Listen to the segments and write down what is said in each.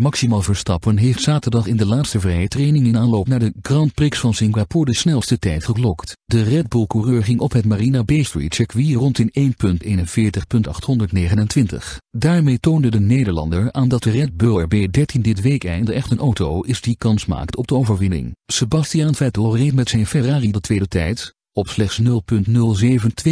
Maximaal Verstappen heeft zaterdag in de laatste vrije training in aanloop naar de Grand Prix van Singapore de snelste tijd geklokt. De Red Bull-coureur ging op het Marina Bay Street circuit rond in 1.41.829. Daarmee toonde de Nederlander aan dat de Red Bull RB13 dit weekende echt een auto is die kans maakt op de overwinning. Sebastian Vettel reed met zijn Ferrari de tweede tijd, op slechts 0.072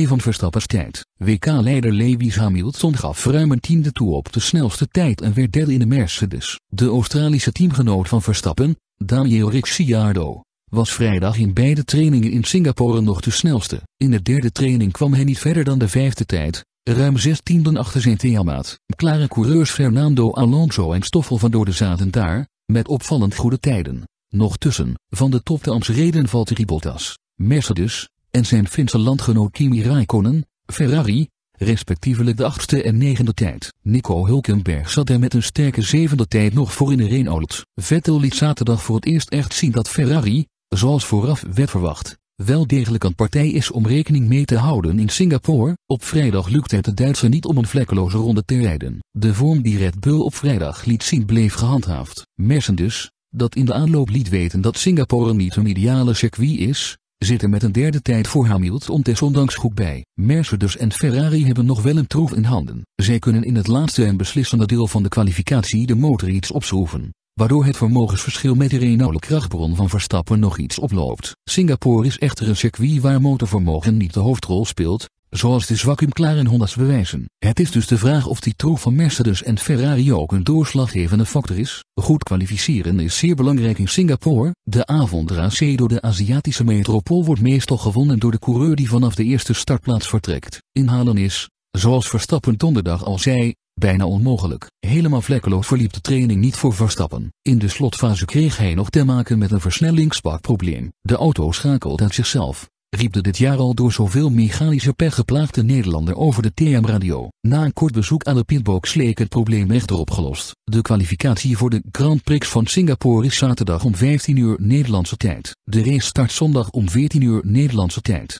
van Verstappers tijd. WK-leider Lewis Hamilton gaf ruim een tiende toe op de snelste tijd en werd derde in de Mercedes. De Australische teamgenoot van Verstappen, Daniel Ricciardo, was vrijdag in beide trainingen in Singapore nog de snelste. In de derde training kwam hij niet verder dan de vijfde tijd, ruim zes tienden achter zijn teammaat. Klare coureurs Fernando Alonso en Stoffel van Doorde zaten daar, met opvallend goede tijden. Nog tussen, van de top de Amstreden valt Ribotas. Mercedes, en zijn Finse landgenoot Kimi Raikkonen, Ferrari, respectievelijk de achtste en negende tijd. Nico Hulkenberg zat er met een sterke zevende tijd nog voor in de Renault. Vettel liet zaterdag voor het eerst echt zien dat Ferrari, zoals vooraf werd verwacht, wel degelijk een partij is om rekening mee te houden in Singapore. Op vrijdag lukte het de Duitse niet om een vlekkeloze ronde te rijden. De vorm die Red Bull op vrijdag liet zien bleef gehandhaafd. Mercedes, dat in de aanloop liet weten dat Singapore niet een ideale circuit is, zitten met een derde tijd voor Hamilton desondanks goed bij. Mercedes en Ferrari hebben nog wel een troef in handen. Zij kunnen in het laatste en beslissende deel van de kwalificatie de motor iets opschroeven, waardoor het vermogensverschil met de Renault krachtbron van Verstappen nog iets oploopt. Singapore is echter een circuit waar motorvermogen niet de hoofdrol speelt, zoals de in Honda's bewijzen. Het is dus de vraag of die troef van Mercedes en Ferrari ook een doorslaggevende factor is. Goed kwalificeren is zeer belangrijk in Singapore. De avondrace door de Aziatische metropool wordt meestal gewonnen door de coureur die vanaf de eerste startplaats vertrekt. Inhalen is, zoals Verstappen donderdag al zei, bijna onmogelijk. Helemaal vlekkeloos verliep de training niet voor Verstappen. In de slotfase kreeg hij nog te maken met een versnellingspakprobleem. De auto schakelt uit zichzelf riep de dit jaar al door zoveel mechanische pech geplaagde Nederlander over de TM-radio. Na een kort bezoek aan de pitbox leek het probleem echter opgelost. De kwalificatie voor de Grand Prix van Singapore is zaterdag om 15 uur Nederlandse tijd. De race start zondag om 14 uur Nederlandse tijd.